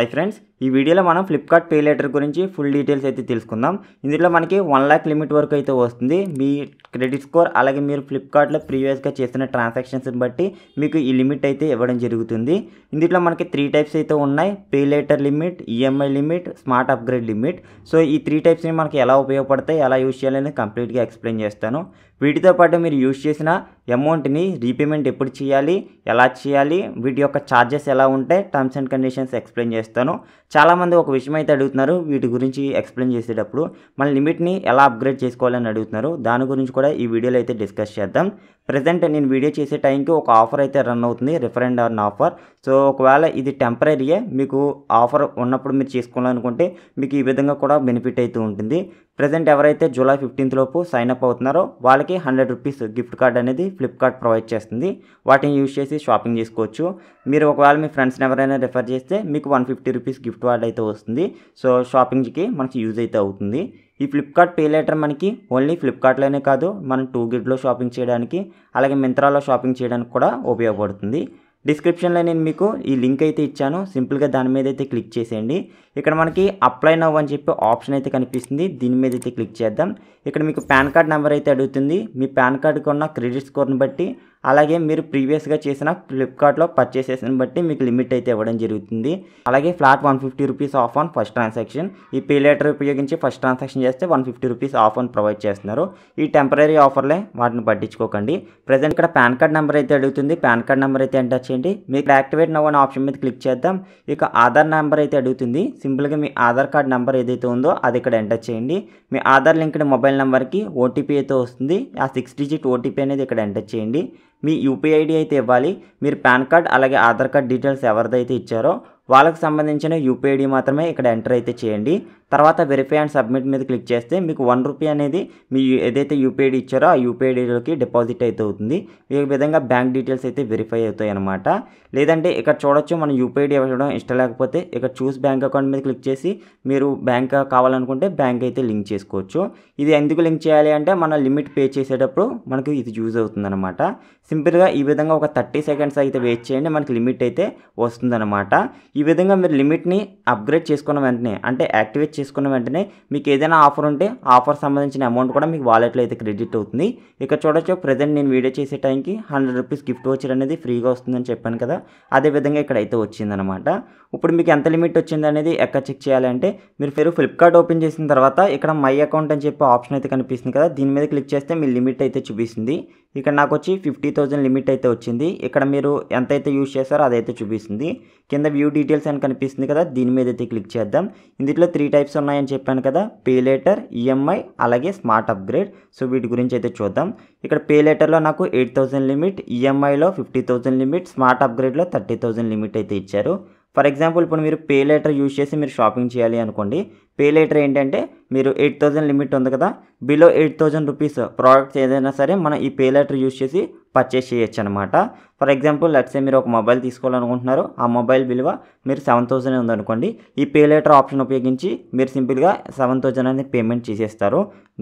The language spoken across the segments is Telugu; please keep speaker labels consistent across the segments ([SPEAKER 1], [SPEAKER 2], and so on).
[SPEAKER 1] హై ఫ్రెండ్స్ ఈ వీడియోలో మనం ఫ్లిప్కార్ట్ పే లెటర్ గురించి ఫుల్ డీటెయిల్స్ అయితే తెలుసుకుందాం ఇందులో మనకి వన్ ల్యాక్ లిమిట్ వరకు అయితే వస్తుంది మీ క్రెడిట్ స్కోర్ అలాగే మీరు ఫ్లిప్కార్ట్లో ప్రీవియస్గా చేసిన ట్రాన్సాక్షన్స్ని బట్టి మీకు ఈ లిమిట్ అయితే ఇవ్వడం జరుగుతుంది ఇందులో మనకి త్రీ టైప్స్ అయితే ఉన్నాయి pay later limit EMI limit smart upgrade limit so ఈ త్రీ టైప్స్ని మనకి ఎలా ఉపయోగపడతాయి ఎలా యూజ్ చేయాలని కంప్లీట్గా ఎక్స్ప్లెయిన్ చేస్తాను వీటితో పాటు మీరు యూజ్ చేసిన అమౌంట్ని రీపేమెంట్ ఎప్పుడు చేయాలి ఎలా చేయాలి వీటి యొక్క ఛార్జెస్ ఎలా ఉంటాయి టర్మ్స్ అండ్ కండిషన్స్ ఎక్స్ప్లెయిన్ చేస్తాను చాలామంది ఒక విషయం అయితే అడుగుతున్నారు వీటి గురించి ఎక్స్ప్లెయిన్ చేసేటప్పుడు మన లిమిట్ని ఎలా అప్గ్రేడ్ చేసుకోవాలని అడుగుతున్నారు దాని గురించి కూడా ఈ వీడియోలో అయితే డిస్కస్ చేద్దాం ప్రజెంట్ నేను వీడియో చేసే టైంకి ఒక ఆఫర్ అయితే రన్ అవుతుంది రిఫరెండ్ అన్ ఆఫర్ సో ఒకవేళ ఇది టెంపరీయే మీకు ఆఫర్ ఉన్నప్పుడు మీరు చేసుకోవాలనుకుంటే మీకు ఈ విధంగా కూడా బెనిఫిట్ అయితే ఉంటుంది ప్రజెంట్ ఎవరైతే జూలై ఫిఫ్టీన్త్ లోపు సైన్అప్ అవుతున్నారో వాళ్ళకి హండ్రెడ్ రూపీస్ గిఫ్ట్ కార్డ్ అనేది ఫ్లిప్కార్ట్ ప్రొవైడ్ చేస్తుంది వాటిని యూజ్ చేసి షాపింగ్ చేసుకోవచ్చు మీరు ఒకవేళ మీ ఫ్రెండ్స్ని ఎవరైనా రిఫర్ చేస్తే మీకు one fifty rupees gift card అయితే వస్తుంది సో షాపింగ్కి మనకి యూజ్ అయితే అవుతుంది ఈ ఫ్లిప్కార్ట్ పే లెటర్ మనకి ఓన్లీ ఫ్లిప్కార్ట్లోనే కాదు మనం టూ గిడ్లో షాపింగ్ చేయడానికి అలాగే మింత్రాలో షాపింగ్ చేయడానికి కూడా ఉపయోగపడుతుంది డిస్క్రిప్షన్లో నేను మీకు ఈ లింక్ అయితే ఇచ్చాను సింపుల్గా దాని మీద అయితే క్లిక్ చేసేయండి ఇక్కడ మనకి అప్లై నవ్వు అని చెప్పి ఆప్షన్ అయితే కనిపిస్తుంది దీని మీద అయితే క్లిక్ చేద్దాం ఇక్కడ మీకు పాన్ కార్డ్ నెంబర్ అయితే అడుగుతుంది మీ పాన్ కార్డుకున్న ఉన్న క్రెడిట్ స్కోర్ని బట్టి అలాగే మీరు ప్రీవియస్గా చేసిన ఫ్లిప్కార్ట్లో పర్చేసెస్ని బట్టి మీకు లిమిట్ అయితే ఇవ్వడం జరుగుతుంది అలాగే flat one fifty rupees off on first transaction ఈ పే లెటర్ ఉపయోగించి ఫస్ట్ ట్రాన్సాక్షన్ చేస్తే one fifty rupees off on provide చేస్తున్నారు ఈ టెంపరీ ఆఫర్లే వాటిని పట్టించుకోకండి ప్రజెంట్ ఇక్కడ పాన్ కార్డ్ నెంబర్ అయితే అడుగుతుంది పాన్ కార్డ్ నెంబర్ అయితే ఎంటర్ చేయండి మీకు యాక్టివేట్ నవ్వు ఆప్షన్ మీద క్లిక్ చేద్దాం ఇక ఆధార్ నెంబర్ అయితే అడుగుతుంది సింపుల్గా మీ ఆధార్ కార్డ్ నెంబర్ ఏదైతే ఉందో అది ఇక్కడ ఎంటర్ చేయండి మీ ఆధార్ లింక్డ్ మొబైల్ నెంబర్కి ఓటీపీ అయితే వస్తుంది ఆ సిక్స్ డిజిట్ ఓటీపీ అనేది ఇక్కడ ఎంటర్ చేయండి మీ యూపీఐ ఐడి అయితే ఇవ్వాలి మీరు పాన్ కార్డ్ అలాగే ఆధార్ కార్డ్ డీటెయిల్స్ ఎవరిదైతే ఇచ్చారో వాళ్ళకు సంబంధించిన యూపీఐడి మాత్రమే ఇక్కడ ఎంటర్ అయితే చేయండి తర్వాత వెరిఫై అండ్ సబ్మిట్ మీద క్లిక్ చేస్తే మీకు వన్ రూపీ అనేది మీ ఏదైతే యూపీఐడి ఇచ్చారో ఆ యూపీఐడిలోకి డిపాజిట్ అయితే అవుతుంది ఈ విధంగా బ్యాంక్ డీటెయిల్స్ అయితే వెరిఫై అవుతాయి అనమాట లేదంటే ఇక్కడ చూడొచ్చు మనం యూపీఐడి ఇవ్వడం ఇష్టం లేకపోతే ఇక్కడ చూస్ బ్యాంక్ అకౌంట్ మీద క్లిక్ చేసి మీరు బ్యాంక్ కావాలనుకుంటే బ్యాంక్ అయితే లింక్ చేసుకోవచ్చు ఇది ఎందుకు లింక్ చేయాలి అంటే మన లిమిట్ పే చేసేటప్పుడు మనకు ఇది యూజ్ అనమాట సింపుల్గా ఈ విధంగా ఒక థర్టీ సెకండ్స్ అయితే వెయిట్ చేయండి మనకి లిమిట్ అయితే వస్తుందన్నమాట ఈ విధంగా మీరు లిమిట్ని అప్గ్రేడ్ చేసుకున్న వెంటనే అంటే యాక్టివేట్ చేసుకున్న వెంటనే మీకు ఏదైనా ఆఫర్ ఉంటే ఆఫర్ సంబంధించిన అమౌంట్ కూడా మీకు వాలెట్లో అయితే క్రెడిట్ అవుతుంది ఇక్కడ చూడొచ్చు ప్రజెంట్ నేను వీడియో చేసే టైంకి హండ్రెడ్ రూపీస్ గిఫ్ట్ వచ్చర్ అనేది ఫ్రీగా వస్తుందని చెప్పాను కదా అదేవిధంగా ఇక్కడ అయితే వచ్చిందనమాట ఇప్పుడు మీకు ఎంత లిమిట్ వచ్చింది అనేది ఎక్కడ చెక్ చేయాలంటే మీరు పేరు ఫ్లిప్కార్ట్ ఓపెన్ చేసిన తర్వాత ఇక్కడ మై అకౌంట్ అని చెప్పి ఆప్షన్ అయితే కనిపిస్తుంది కదా దీని మీద క్లిక్ చేస్తే మీ లిమిట్ అయితే చూపిస్తుంది ఇక్కడ నాకు వచ్చి ఫిఫ్టీ లిమిట్ అయితే వచ్చింది ఇక్కడ మీరు ఎంతైతే యూజ్ చేస్తారో అదైతే చూపిస్తుంది కింద వ్యూ డీటెయిల్స్ అని కనిపిస్తుంది కదా దీని మీద అయితే క్లిక్ చేద్దాం ఇందులో త్రీ టైప్స్ ఉన్నాయని చెప్పాను కదా పే లెటర్ ఈఎంఐ అలాగే స్మార్ట్ అప్గ్రేడ్ సో వీటి గురించి అయితే చూద్దాం ఇక్కడ పే లెటర్లో నాకు ఎయిట్ థౌసండ్ లిమిట్ ఈఎంఐలో ఫిఫ్టీ థౌసండ్ లిమిట్ స్మార్ట్ అప్గ్రేడ్లో థర్టీ థౌసండ్ లిమిట్ అయితే ఇచ్చారు ఫర్ ఎగ్జాంపుల్ ఇప్పుడు మీరు పే లెటర్ యూజ్ చేసి మీరు షాపింగ్ చేయాలి అనుకోండి పే లెటర్ ఏంటంటే మీరు ఎయిట్ థౌజండ్ లిమిట్ ఉంది కదా below eight thousand rupees products ఏదైనా సరే మనం ఈ పే లెటర్ యూజ్ చేసి పర్చేస్ చేయొచ్చు అనమాట ఫర్ ఎగ్జాంపుల్ లెట్సే మీరు ఒక మొబైల్ తీసుకోవాలనుకుంటున్నారు ఆ మొబైల్ విలువ మీరు సెవెన్ థౌసండ్ ఉందనుకోండి ఈ పే లెటర్ ఆప్షన్ ఉపయోగించి మీరు సింపుల్గా సెవెన్ థౌసండ్ అనేది పేమెంట్ చేసేస్తారు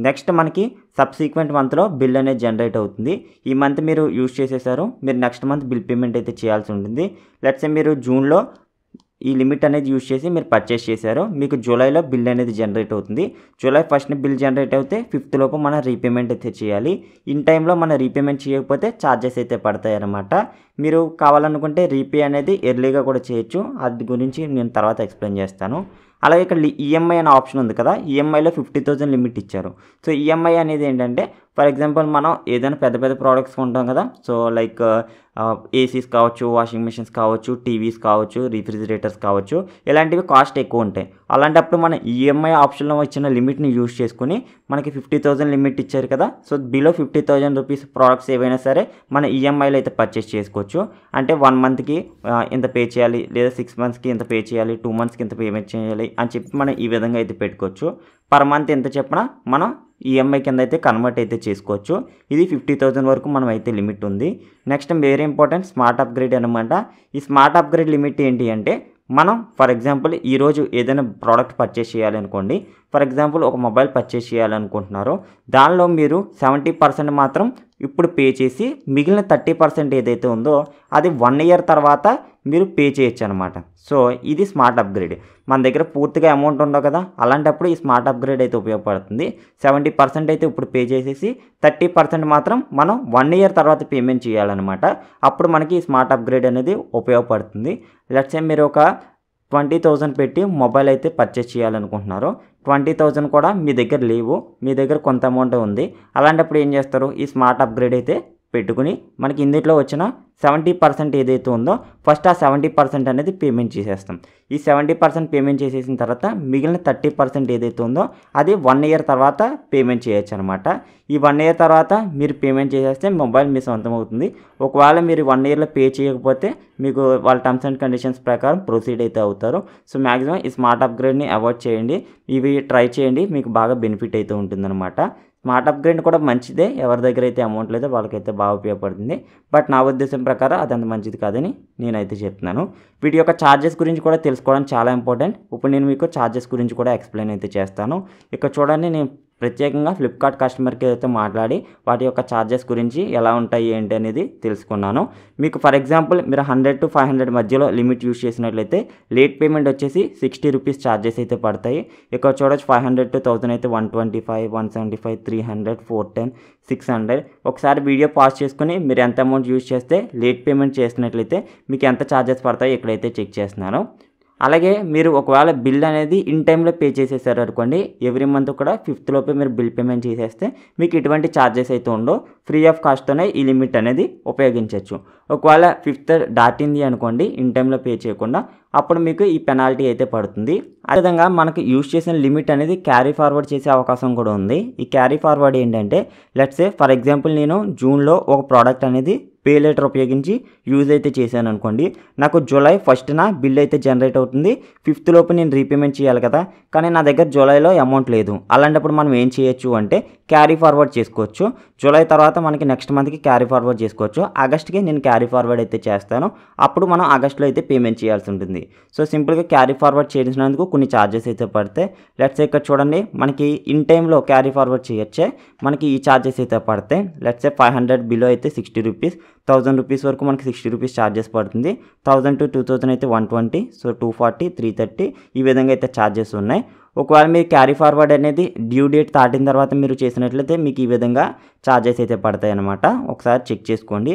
[SPEAKER 1] నెక్స్ట్ మనకి సబ్సీక్వెంట్ మంత్లో బిల్ అనేది జనరేట్ అవుతుంది ఈ మంత్ మీరు యూజ్ చేసేసారు మీరు నెక్స్ట్ మంత్ బిల్ పేమెంట్ అయితే చేయాల్సి ఉంటుంది లెట్సే మీరు జూన్లో ఈ లిమిట్ అనేది యూజ్ చేసి మీరు పర్చేస్ చేశారు మీకు జూలైలో బిల్ అనేది జనరేట్ అవుతుంది జూలై ఫస్ట్ని బిల్ జనరేట్ అయితే ఫిఫ్త్ లోపు మన రీపేమెంట్ అయితే చేయాలి ఇన్ టైంలో మన రీపేమెంట్ చేయకపోతే ఛార్జెస్ అయితే పడతాయి మీరు కావాలనుకుంటే రీపే అనేది ఎర్లీగా కూడా చేయొచ్చు అది గురించి నేను తర్వాత ఎక్స్ప్లెయిన్ చేస్తాను అలాగే ఇక్కడ ఈఎంఐ e అనే ఆప్షన్ ఉంది కదా ఈఎంఐలో ఫిఫ్టీ థౌసండ్ లిమిట్ ఇచ్చారు సో ఈఎంఐ e అనేది ఏంటంటే ఫర్ ఎగ్జాంపుల్ మనం ఏదైనా పెద్ద పెద్ద ప్రోడక్ట్స్ కొంటాం కదా సో లైక్ ఏసీస్ కావచ్చు వాషింగ్ మిషన్స్ కావచ్చు టీవీస్ కావచ్చు రిఫ్రిజిరేటర్స్ కావచ్చు ఇలాంటివి కాస్ట్ ఎక్కువ ఉంటాయి అలాంటప్పుడు మనం ఈఎంఐ e ఆప్షన్లో వచ్చిన లిమిట్ని యూజ్ చేసుకుని మనకి ఫిఫ్టీ థౌజండ్ లిమిట్ ఇచ్చారు కదా so below fifty thousand rupees products ఏవైనా సరే మన ఈఎంఐలో e అయితే పర్చేస్ చేసుకోవచ్చు అంటే వన్ మంత్కి ఇంత పే చేయాలి లేదా సిక్స్ మంత్స్కి ఇంత పే చేయాలి టూ మంత్స్కి ఇంత పేమెంట్ చేయాలి అని చెప్పి మనం ఈ విధంగా అయితే పెట్టుకోవచ్చు పర్ మంత్ ఎంత చెప్పినా మనం ఈఎంఐ e కింద అయితే కన్వర్ట్ అయితే చేసుకోవచ్చు ఇది ఫిఫ్టీ థౌజండ్ వరకు మనం అయితే లిమిట్ ఉంది next very important smart upgrade అనమాట ఈ స్మార్ట్ అప్గ్రేడ్ లిమిట్ ఏంటి అంటే మనం ఫర్ ఎగ్జాంపుల్ ఈరోజు ఏదైనా ప్రోడక్ట్ పర్చేస్ చేయాలనుకోండి ఫర్ ఎగ్జాంపుల్ ఒక మొబైల్ పర్చేస్ చేయాలనుకుంటున్నారో దానిలో మీరు సెవెంటీ పర్సెంట్ మాత్రం ఇప్పుడు పే చేసి మిగిలిన థర్టీ పర్సెంట్ ఏదైతే ఉందో అది వన్ ఇయర్ తర్వాత మీరు పే చేయొచ్చు అనమాట సో ఇది స్మార్ట్ అప్గ్రేడ్ మన దగ్గర పూర్తిగా అమౌంట్ ఉండవు కదా అలాంటప్పుడు ఈ స్మార్ట్ అప్గ్రేడ్ అయితే ఉపయోగపడుతుంది సెవెంటీ పర్సెంట్ అయితే ఇప్పుడు పే చేసేసి థర్టీ పర్సెంట్ మాత్రం మనం వన్ ఇయర్ తర్వాత పేమెంట్ చేయాలన్నమాట అప్పుడు మనకి ఈ స్మార్ట్ అప్గ్రేడ్ అనేది ఉపయోగపడుతుంది లెట్స్ ఏ మీరు ఒక ట్వంటీ థౌజండ్ పెట్టి మొబైల్ అయితే పర్చేస్ చేయాలనుకుంటున్నారు ట్వంటీ థౌజండ్ కూడా మీ దగ్గర లేవు మీ దగ్గర కొంత అమౌంట్ ఉంది అలాంటప్పుడు ఏం చేస్తారు ఈ స్మార్ట్ అప్గ్రేడ్ అయితే పెట్టుకుని మనకి ఇందులో వచ్చిన సెవెంటీ పర్సెంట్ ఏదైతే ఉందో ఫస్ట్ ఆ సెవెంటీ పర్సెంట్ అనేది పేమెంట్ చేసేస్తాం ఈ సెవెంటీ పర్సెంట్ పేమెంట్ చేసేసిన తర్వాత మిగిలిన థర్టీ పర్సెంట్ ఏదైతే ఉందో అది వన్ ఇయర్ తర్వాత పేమెంట్ చేయొచ్చు అనమాట ఈ వన్ ఇయర్ తర్వాత మీరు పేమెంట్ చేసేస్తే మొబైల్ మీ సొంతం అవుతుంది ఒకవేళ మీరు వన్ ఇయర్లో పే చేయకపోతే మీకు వాళ్ళ టర్మ్స్ అండ్ కండిషన్స్ ప్రకారం ప్రొసీడ్ అయితే అవుతారు సో మ్యాక్సిమం ఈ స్మార్ట్ అప్గ్రేడ్ని అవాయిడ్ చేయండి ఇవి ట్రై చేయండి మీకు బాగా బెనిఫిట్ అయితే ఉంటుందన్నమాట స్మార్ట్ అప్గ్రేడ్ కూడా మంచిదే ఎవరి దగ్గర అయితే అమౌంట్ లేదో వాళ్ళకైతే బాగా ఉపయోగపడుతుంది బట్ నా ఉద్దేశం ప్రకారం అది అంత మంచిది కాదని నేనైతే చెప్తున్నాను వీటి యొక్క ఛార్జెస్ గురించి కూడా తెలుసుకోవడం చాలా ఇంపార్టెంట్ ఇప్పుడు నేను మీకు ఛార్జెస్ గురించి కూడా ఎక్స్ప్లెయిన్ అయితే చేస్తాను ఇక చూడండి నేను ప్రత్యేకంగా ఫ్లిప్కార్ట్ కస్టమర్ కేర్తో మాట్లాడి వాటి యొక్క ఛార్జెస్ గురించి ఎలా ఉంటాయి ఏంటి అనేది తెలుసుకున్నాను మీకు ఫర్ ఎగ్జాంపుల్ మీరు హండ్రెడ్ టు ఫైవ్ హండ్రెడ్ మధ్యలో లిమిట్ యూస్ చేసినట్లయితే లేట్ పేమెంట్ వచ్చేసి సిక్స్టీ రూపీస్ ఛార్జెస్ అయితే పడతాయి ఇక్కడ చూడొచ్చు ఫైవ్ హండ్రెడ్ టు థౌసండ్ అయితే one twenty five one seventy five three hundred four ten six hundred ఒకసారి వీడియో పాస్ చేసుకుని మీరు ఎంత అమౌంట్ యూస్ చేస్తే లేట్ పేమెంట్ చేసినట్లయితే మీకు ఎంత ఛార్జెస్ పడతాయో ఇక్కడైతే చెక్ చేస్తున్నాను అలాగే మీరు ఒకవేళ బిల్ అనేది ఇన్ టైంలో పే చేసేసారు అనుకోండి ఎవ్రీ మంత్ కూడా ఫిఫ్త్ లోపే మీరు బిల్ పేమెంట్ చేసేస్తే మీకు ఎటువంటి ఛార్జెస్ అయితే ఉండవు ఫ్రీ ఆఫ్ కాస్ట్తోనే ఈ లిమిట్ అనేది ఉపయోగించవచ్చు ఒకవేళ ఫిఫ్త్ దాటింది అనుకోండి ఇన్ టైంలో పే చేయకుండా అప్పుడు మీకు ఈ పెనాల్టీ అయితే పడుతుంది అదేవిధంగా మనకు యూజ్ చేసిన లిమిట్ అనేది క్యారీ ఫార్వర్డ్ చేసే అవకాశం కూడా ఉంది ఈ క్యారీ ఫార్వర్డ్ ఏంటంటే లెట్సే ఫర్ ఎగ్జాంపుల్ నేను జూన్లో ఒక ప్రోడక్ట్ అనేది పే లెటర్ ఉపయోగించి యూజ్ అయితే చేశాను అనుకోండి నాకు జూలై ఫస్ట్న బిల్ అయితే జనరేట్ అవుతుంది ఫిఫ్త్ లోపు నేను రీపేమెంట్ చేయాలి కదా కానీ నా దగ్గర జూలైలో అమౌంట్ లేదు అలాంటప్పుడు మనం ఏం చేయొచ్చు అంటే క్యారీ ఫార్వర్డ్ చేసుకోవచ్చు జూలై తర్వాత మనకి నెక్స్ట్ మంత్కి క్యారీ ఫార్వర్డ్ చేసుకోవచ్చు ఆగస్ట్కి నేను క్యారీ ఫార్వర్డ్ అయితే చేస్తాను అప్పుడు మనం ఆగస్ట్లో అయితే పేమెంట్ చేయాల్సి ఉంటుంది సో సింపుల్గా క్యారీ ఫార్వర్డ్ చేసినందుకు కొన్ని ఛార్జెస్ అయితే పడతాయి లెట్స్ ఇక్కడ చూడండి మనకి ఇన్ టైంలో క్యారీ ఫార్వర్డ్ చేయొచ్చే మనకి ఈ ఛార్జెస్ అయితే పడతాయి లెట్స్ ఫైవ్ హండ్రెడ్ బిలో అయితే సిక్స్టీ రూపీస్ థౌజండ్ రూపీస్ వరకు మనకి సిక్స్టీ రూపీస్ ఛార్జెస్ పడుతుంది థౌజండ్ టు టూ థౌజండ్ అయితే one twenty so two forty three thirty ఈ విధంగా అయితే ఛార్జెస్ ఉన్నాయి ఒకవేళ మీరు క్యారీ ఫార్వర్డ్ అనేది డ్యూ డేట్ దాటిన తర్వాత మీరు చేసినట్లయితే మీకు ఈ విధంగా ఛార్జెస్ అయితే పడతాయి అనమాట ఒకసారి చెక్ చేసుకోండి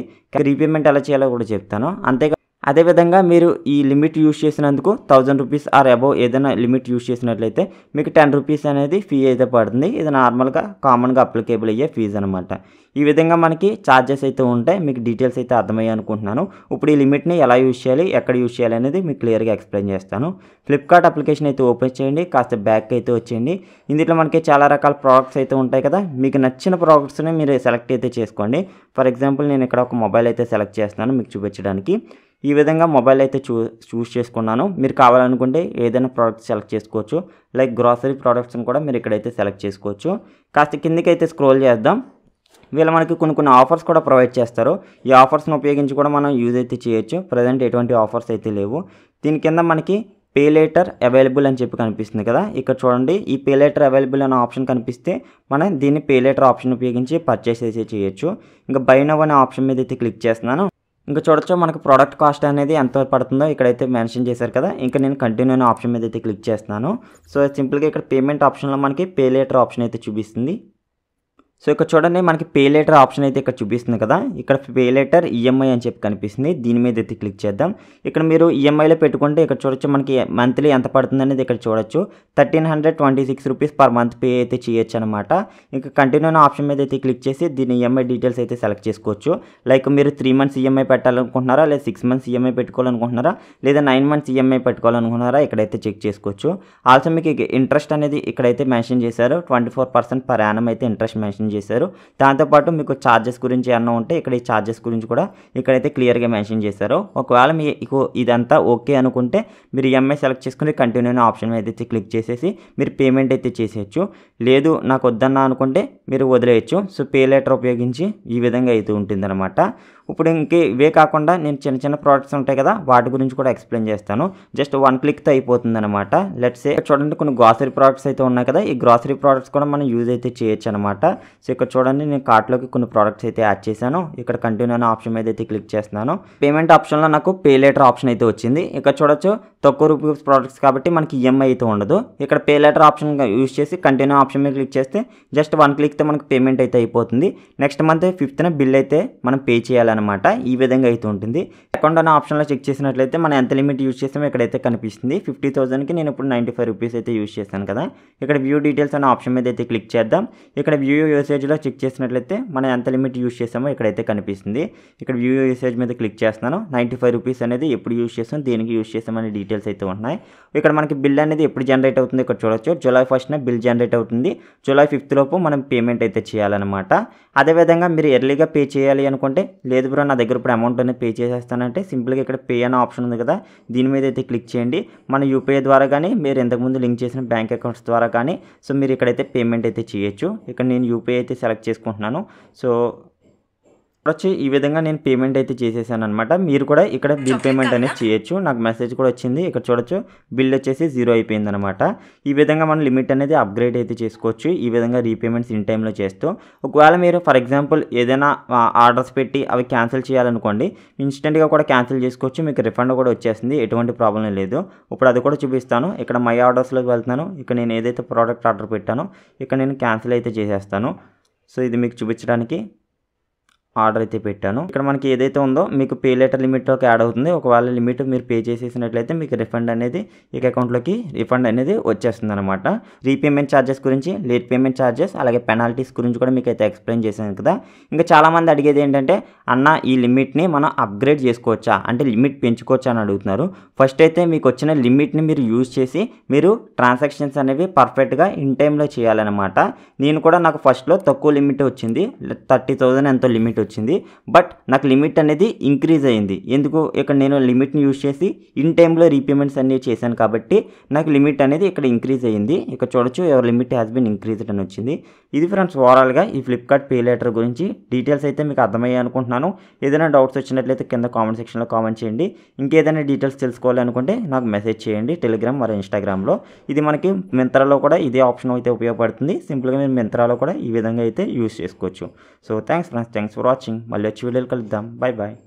[SPEAKER 1] రీపేమెంట్ ఎలా చేయాలో కూడా చెప్తాను అంతే అదేవిధంగా మీరు ఈ లిమిట్ యూజ్ చేసినందుకు థౌజండ్ రూపీస్ ఆర్ అబౌవ్ ఏదైనా లిమిట్ యూజ్ చేసినట్లయితే మీకు టెన్ రూపీస్ అనేది ఫీ అయితే పడుతుంది ఇది నార్మల్గా కామన్గా అప్లికేబుల్ అయ్యే ఫీజ్ అనమాట ఈ విధంగా మనకి ఛార్జెస్ అయితే ఉంటాయి మీకు డీటెయిల్స్ అయితే అర్థమయ్యాయి అనుకుంటున్నాను ఇప్పుడు ఈ లిమిట్ని ఎలా యూజ్ చేయాలి ఎక్కడ యూజ్ చేయాలి అనేది మీకు క్లియర్గా ఎక్స్ప్లెయిన్ చేస్తాను ఫ్లిప్కార్ట్ అప్లికేషన్ అయితే ఓపెన్ చేయండి కాస్త బ్యాక్ అయితే వచ్చేయండి ఇందులో మనకి చాలా రకాల ప్రోడక్ట్స్ అయితే ఉంటాయి కదా మీకు నచ్చిన ప్రోడక్ట్స్ని మీరు సెలెక్ట్ అయితే చేసుకోండి ఫర్ ఎగ్జాంపుల్ నేను ఇక్కడ ఒక మొబైల్ అయితే సెలెక్ట్ చేస్తున్నాను మీకు చూపించడానికి ఈ విధంగా మొబైల్ అయితే చూ చూస్ చేసుకున్నాను మీరు కావాలనుకుంటే ఏదైనా ప్రోడక్ట్ సెలెక్ట్ చేసుకోవచ్చు లైక్ గ్రాసరీ ప్రోడక్ట్స్ని కూడా మీరు ఇక్కడైతే సెలెక్ట్ చేసుకోవచ్చు కాస్త కిందికి అయితే స్క్రోల్ చేద్దాం వీళ్ళు మనకి కొన్ని కొన్ని ఆఫర్స్ కూడా ప్రొవైడ్ చేస్తారు ఈ ఆఫర్స్ని ఉపయోగించి కూడా మనం యూజ్ అయితే చేయొచ్చు ప్రజెంట్ ఎటువంటి ఆఫర్స్ అయితే లేవు దీని కింద మనకి పే లేటర్ అవైలబుల్ అని చెప్పి కనిపిస్తుంది కదా ఇక్కడ చూడండి ఈ పే లేటర్ అవైలబుల్ అనే ఆప్షన్ కనిపిస్తే మనం దీన్ని పే లేటర్ ఆప్షన్ ఉపయోగించి పర్చేస్ అయితే చేయొచ్చు ఇంకా బైనవ్ అనే ఆప్షన్ మీద అయితే క్లిక్ చేస్తున్నాను ఇంకా చూడొచ్చు మనకు ప్రోడక్ట్ కాస్ట్ అనేది ఎంత పడుతుందో ఇక్కడైతే మెన్షన్ చేశారు కదా ఇంకా నేను కంటిన్యూ అనే ఆప్షన్ మీద అయితే క్లిక్ చేస్తున్నాను సో సింపుల్గా ఇక్కడ పేమెంట్ ఆప్షన్లో మనకి పే లేటర్ ఆప్షన్ అయితే చూపిస్తుంది సో ఇక్కడ చూడండి మనకి పే లెటర్ ఆప్షన్ అయితే ఇక్కడ చూపిస్తుంది కదా ఇక్కడ పే లెటర్ ఈఎంఐ అని చెప్పి కనిపిస్తుంది దీని మీద అయితే క్లిక్ చేద్దాం ఇక్కడ మీరు ఈఎంఐలో e పెట్టుకుంటే ఇక్కడ చూడొచ్చు మనకి మంత్లీ ఎంత పడుతుంది అనేది ఇక్కడ చూడొచ్చు thirteen hundred twenty six rupees per month pay అయితే చేయొచ్చు అనమాట ఇంకా కంటిన్యూ ఆప్షన్ మీద అయితే క్లిక్ చేసి దీని ఈఎంఐ e డీటెయిల్స్ అయితే సెలెక్ట్ చేసుకోవచ్చు లైక్ మీరు త్రీ మంత్స్ ఈఎంఐ పెట్టాలనుకుంటున్నారా లేదా సిక్స్ మంత్స్ ఈఎంఐ పెట్టుకోవాలనుకుంటున్నారా లేదా నైన్ మంత్స్ ఈఎంఐ పెట్టుకోవాలనుకుంటున్నారా ఇక్కడైతే చెక్ చేసుకోవచ్చు ఆల్సో మీకు ఇంట్రెస్ట్ అనేది ఇక్కడైతే మెన్షన్ చేశారు twenty four percent per annum అయితే ఇంట్రెస్ట్ మెన్షన్ మెన్షన్ చేశారు దాంతోపాటు మీకు ఛార్జెస్ గురించి ఏమన్నా ఉంటే ఇక్కడ ఈ ఛార్జెస్ గురించి కూడా ఇక్కడైతే క్లియర్గా మెన్షన్ చేశారు ఒకవేళ మీకు ఇదంతా ఓకే అనుకుంటే మీరు ఎంఐ e సెలెక్ట్ చేసుకుని కంటిన్యూ అనే ఆప్షన్ అయితే క్లిక్ చేసేసి మీరు పేమెంట్ అయితే చేసేయచ్చు లేదు నాకు వద్దన్నా అనుకుంటే మీరు వదిలేయచ్చు సో పే లెటర్ ఉపయోగించి ఈ విధంగా అయితే అనమాట ఇప్పుడు ఇంకే ఇవే కాకుండా నేను చిన్న చిన్న ప్రోడక్ట్స్ ఉంటాయి కదా వాటి గురించి కూడా ఎక్స్ప్లెయిన్ చేస్తాను జస్ట్ వన్ క్లిక్తో అయిపోతుంది అనమాట లెట్స్ చూడండి కొన్ని గ్రాసరీ ప్రోడక్ట్స్ అయితే ఉన్నాయి కదా ఈ గ్రాసరీ ప్రోడక్ట్స్ కూడా మనం యూజ్ అయితే చేయొచ్చు అనమాట సో ఇక్కడ చూడండి నేను కార్ట్లోకి కొన్ని ప్రోడక్ట్స్ అయితే యాడ్ చేశాను ఇక్కడ కంటిన్యూ అనే ఆప్షన్ మీద అయితే క్లిక్ చేస్తున్నాను పేమెంట్ ఆప్షన్లో నాకు పే లెటర్ ఆప్షన్ అయితే వచ్చింది ఇక్కడ చూడొచ్చు తక్కువ రూపీస్ ప్రోడక్ట్స్ కాబట్టి మనకి ఈఎంఐ e అయితే ఉండదు ఇక్కడ పే లెటర్ ఆప్షన్ యూజ్ చేసి కంటిన్యూ ఆప్షన్ మీద క్లిక్ చేస్తే జస్ట్ వన్ క్లిక్తో మనకు పేమెంట్ అయితే అయిపోతుంది నెక్స్ట్ మంత్ ఫిఫ్త్న బిల్ అయితే మనం పే చేయాలన్నమాట ఈ విధంగా అయితే ఉంటుంది అకౌంట్ అనే ఆప్షన్లో చెక్ చేసినట్లయితే మనం ఎంత లిమిట్ యూజ్ చేస్తామో ఇక్కడైతే కనిపిస్తుంది ఫిఫ్టీ థౌసండ్కి నేను ఇప్పుడు నైంటీ ఫైవ్ రూపీస్ అయితే యూజ్ చేస్తాను కదా ఇక్కడ వ్యూ డీటెయిల్స్ అనే ఆప్షన్ మీద అయితే క్లిక్ చేద్దాం ఇక్కడ వ్యూ యూసేజ్లో చెక్ చేసినట్లయితే మనం ఎంత లిమిట్ యూజ్ చేసామో ఇక్కడైతే కనిపిస్తుంది ఇక్కడ వ్యూ యూసేజ్ మీద క్లిక్ చేస్తాను నైంటీ ఫైవ్ రూపీస్ అనేది ఎప్పుడు యూజ్ చేస్తాం దేనికి యూజ్ చేస్తామనే డీటెయిల్స్ అయితే ఉన్నాయి ఇక్కడ మనకి బిల్ అనేది ఎప్పుడు జనరేట్ అవుతుంది ఇక్కడ చూడొచ్చు జూలై ఫస్ట్న బిల్ జనరేట్ అవుతుంది అవుతుంది జూలై ఫిఫ్త్ లోపు మనం పేమెంట్ అయితే చేయాలన్నమాట అదేవిధంగా మీరు ఎర్లీగా పే చేయాలి అనుకుంటే లేదు బ్రో నా దగ్గర ఇప్పుడు అమౌంట్ అనేది పే చేసేస్తానంటే సింపుల్గా ఇక్కడ పే అనే ఆప్షన్ ఉంది కదా దీని మీద అయితే క్లిక్ చేయండి మన యూపీఐ ద్వారా కానీ మీరు ఇంతకుముందు లింక్ చేసిన బ్యాంక్ అకౌంట్స్ ద్వారా కానీ సో మీరు ఇక్కడైతే పేమెంట్ అయితే చేయొచ్చు ఇక్కడ నేను యూపీఐ అయితే సెలెక్ట్ చేసుకుంటున్నాను సో వచ్చి ఈ విధంగా నేను పేమెంట్ అయితే చేసేసాను అనమాట మీరు కూడా ఇక్కడ బిల్ పేమెంట్ అనేది చేయొచ్చు నాకు మెసేజ్ కూడా వచ్చింది ఇక్కడ చూడొచ్చు బిల్ వచ్చేసి జీరో అయిపోయింది అనమాట ఈ విధంగా మనం లిమిట్ అనేది అప్గ్రేడ్ అయితే చేసుకోవచ్చు ఈ విధంగా రీపేమెంట్స్ ఇన్ టైంలో చేస్తూ ఒకవేళ మీరు ఫర్ ఎగ్జాంపుల్ ఏదైనా ఆర్డర్స్ పెట్టి అవి క్యాన్సిల్ చేయాలనుకోండి ఇన్స్టెంట్గా కూడా క్యాన్సిల్ చేసుకోవచ్చు మీకు రిఫండ్ కూడా వచ్చేసింది ఎటువంటి ప్రాబ్లం లేదు ఇప్పుడు అది కూడా చూపిస్తాను ఇక్కడ మై ఆర్డర్స్లోకి వెళ్తాను ఇక్కడ నేను ఏదైతే ప్రోడక్ట్ ఆర్డర్ పెట్టానో ఇక్కడ నేను క్యాన్సిల్ అయితే చేసేస్తాను సో ఇది మీకు చూపించడానికి ఆర్డర్ అయితే పెట్టాను ఇక్కడ మనకి ఏదైతే ఉందో మీకు పే లెటర్ లిమిట్ ఒక యాడ్ అవుతుంది ఒకవేళ లిమిట్ మీరు పే చేసేసినట్లయితే మీకు రిఫండ్ అనేది ఇక అకౌంట్లోకి రిఫండ్ అనేది వచ్చేస్తుంది అనమాట రీపేమెంట్ ఛార్జెస్ గురించి లేట్ పేమెంట్ ఛార్జెస్ అలాగే పెనాల్టీస్ గురించి కూడా మీకు అయితే ఎక్స్ప్లెయిన్ చేశాను కదా ఇంకా చాలామంది అడిగేది ఏంటంటే అన్న ఈ లిమిట్ని మనం అప్గ్రేడ్ చేసుకోవచ్చా అంటే లిమిట్ పెంచుకోవచ్చా అని అడుగుతున్నారు ఫస్ట్ అయితే మీకు వచ్చిన లిమిట్ని మీరు యూజ్ చేసి మీరు ట్రాన్సాక్షన్స్ అనేవి పర్ఫెక్ట్గా ఇన్ టైంలో చేయాలన్నమాట నేను కూడా నాకు ఫస్ట్లో తక్కువ లిమిట్ వచ్చింది థర్టీ థౌజండ్ ఎంతో లిమిట్ వచ్చింది బట్ నాకు లిమిట్ అనేది ఇంక్రీజ్ అయింది ఎందుకు ఇక్కడ నేను లిమిట్ని యూజ్ చేసి ఇన్ టైంలో రీపేమెంట్స్ అన్నీ చేశాను కాబట్టి నాకు లిమిట్ అనేది ఇక్కడ ఇంక్రీజ్ అయ్యింది ఇక్కడ చూడొచ్చు your limit has been increased అని వచ్చింది ఇది ఫ్రెండ్స్ ఓవరాల్గా ఈ ఫ్లిప్కార్ట్ పే లెటర్ గురించి డీటెయిల్స్ అయితే మీకు అర్థమయ్యే అనుకుంటున్నాను ఏదైనా డౌట్స్ వచ్చినట్లయితే కింద కామెంట్ సెక్షన్లో కామెంట్ చేయండి ఇంకేదైనా డీటెయిల్స్ తెలుసుకోవాలనుకుంటే నాకు మెసేజ్ చేయండి టెలిగ్రామ్ మరియు ఇన్స్టాగ్రామ్లో ఇది మనకి మింత్రాలో కూడా ఇదే ఆప్షన్ అయితే ఉపయోగపడుతుంది సింపుల్గా మీరు మింత్రాలో కూడా ఈ విధంగా అయితే యూస్ చేసుకోవచ్చు so thanks friends thanks for watching watching. Malayachi video kalidam. Bye bye.